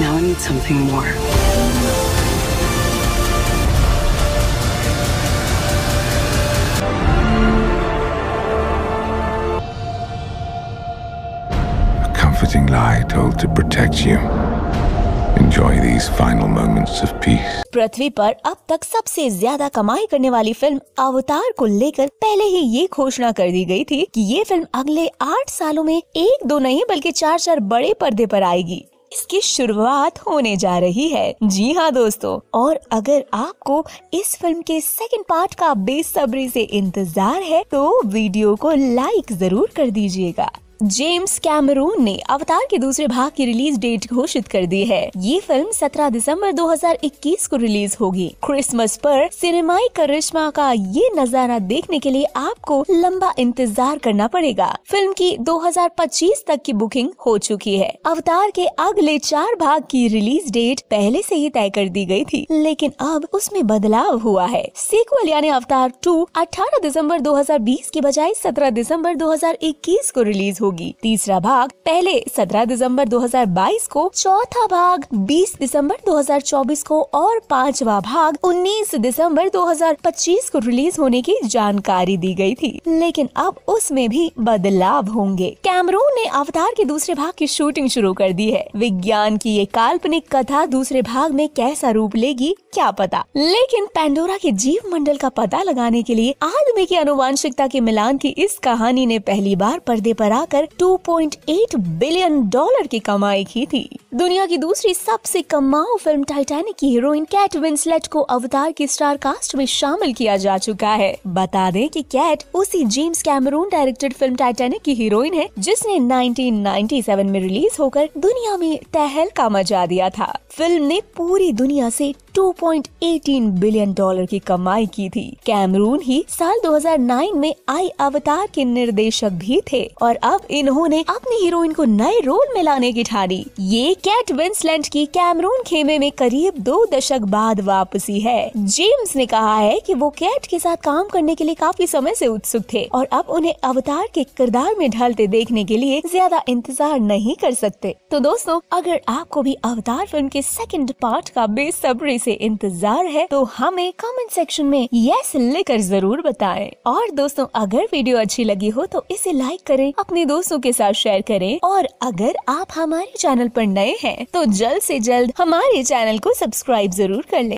Now I need something more. A comforting lie told to protect you. Enjoy these final moments of peace. पृथ्वी पर अब तक सबसे ज्यादा कमाई करने वाली फिल्म अवतार को लेकर पहले ही ये घोषणा कर दी गई थी कि ये फिल्म अगले आठ सालों में एक दो नहीं बल्कि चार चार बड़े पर्दे पर आएगी इसकी शुरुआत होने जा रही है जी हाँ दोस्तों और अगर आपको इस फिल्म के सेकंड पार्ट का बेसब्री से इंतजार है तो वीडियो को लाइक जरूर कर दीजिएगा जेम्स कैमरून ने अवतार के दूसरे भाग की रिलीज डेट घोषित कर दी है ये फिल्म 17 दिसंबर 2021 को रिलीज होगी क्रिसमस पर सिनेमाई करिश्मा का ये नजारा देखने के लिए आपको लंबा इंतजार करना पड़ेगा फिल्म की 2025 तक की बुकिंग हो चुकी है अवतार के अगले चार भाग की रिलीज डेट पहले से ही तय कर दी गई थी लेकिन अब उसमें बदलाव हुआ है सीक्वल यानी अवतार टू अठारह दिसम्बर दो के बजाय सत्रह दिसम्बर दो को रिलीज होगी तीसरा भाग पहले 17 दिसंबर 2022 को चौथा भाग 20 दिसंबर 2024 को और पांचवा भाग 19 दिसंबर 2025 को रिलीज होने की जानकारी दी गई थी लेकिन अब उसमें भी बदलाव होंगे कैमरून ने अवतार के दूसरे भाग की शूटिंग शुरू कर दी है विज्ञान की ये काल्पनिक कथा दूसरे भाग में कैसा रूप लेगी क्या पता लेकिन पेंडोरा के जीव मंडल का पता लगाने के लिए आदमी की अनुवांशिकता के मिलान की इस कहानी ने पहली बार पर्दे पर आकर मिलाकर 2.8 बिलियन डॉलर की कमाई की थी दुनिया की दूसरी सबसे कमाऊ फिल्म टाइटैनिक की हीरोइन कैट विंसलेट को अवतार की स्टार कास्ट में शामिल किया जा चुका है बता दें कि कैट उसी James Cameron directed film Titanic की हीरोइन है जिसने 1997 में रिलीज होकर दुनिया में तहलका मचा दिया था फिल्म ने पूरी दुनिया से 2.18 बिलियन डॉलर की कमाई की थी कैमरून ही साल 2009 में आई अवतार के निर्देशक भी थे और अब इन्होंने अपनी हीरोइन को नए रोल में लाने की ठानी ये कैट विंसलैंड की कैमरून खेमे में करीब दो दशक बाद वापसी है जेम्स ने कहा है कि वो कैट के साथ काम करने के लिए काफी समय से उत्सुक थे और अब उन्हें अवतार के किरदार में ढलते देखने के लिए ज्यादा इंतजार नहीं कर सकते तो दोस्तों अगर आपको भी अवतार फिल्म के सेकेंड पार्ट का बेसब्री ऐसी इंतजार है तो हमें कमेंट सेक्शन में यस लिखकर जरूर बताएं और दोस्तों अगर वीडियो अच्छी लगी हो तो इसे लाइक करें अपने दोस्तों के साथ शेयर करें और अगर आप हमारे चैनल पर नए हैं तो जल्द से जल्द हमारे चैनल को सब्सक्राइब जरूर कर लें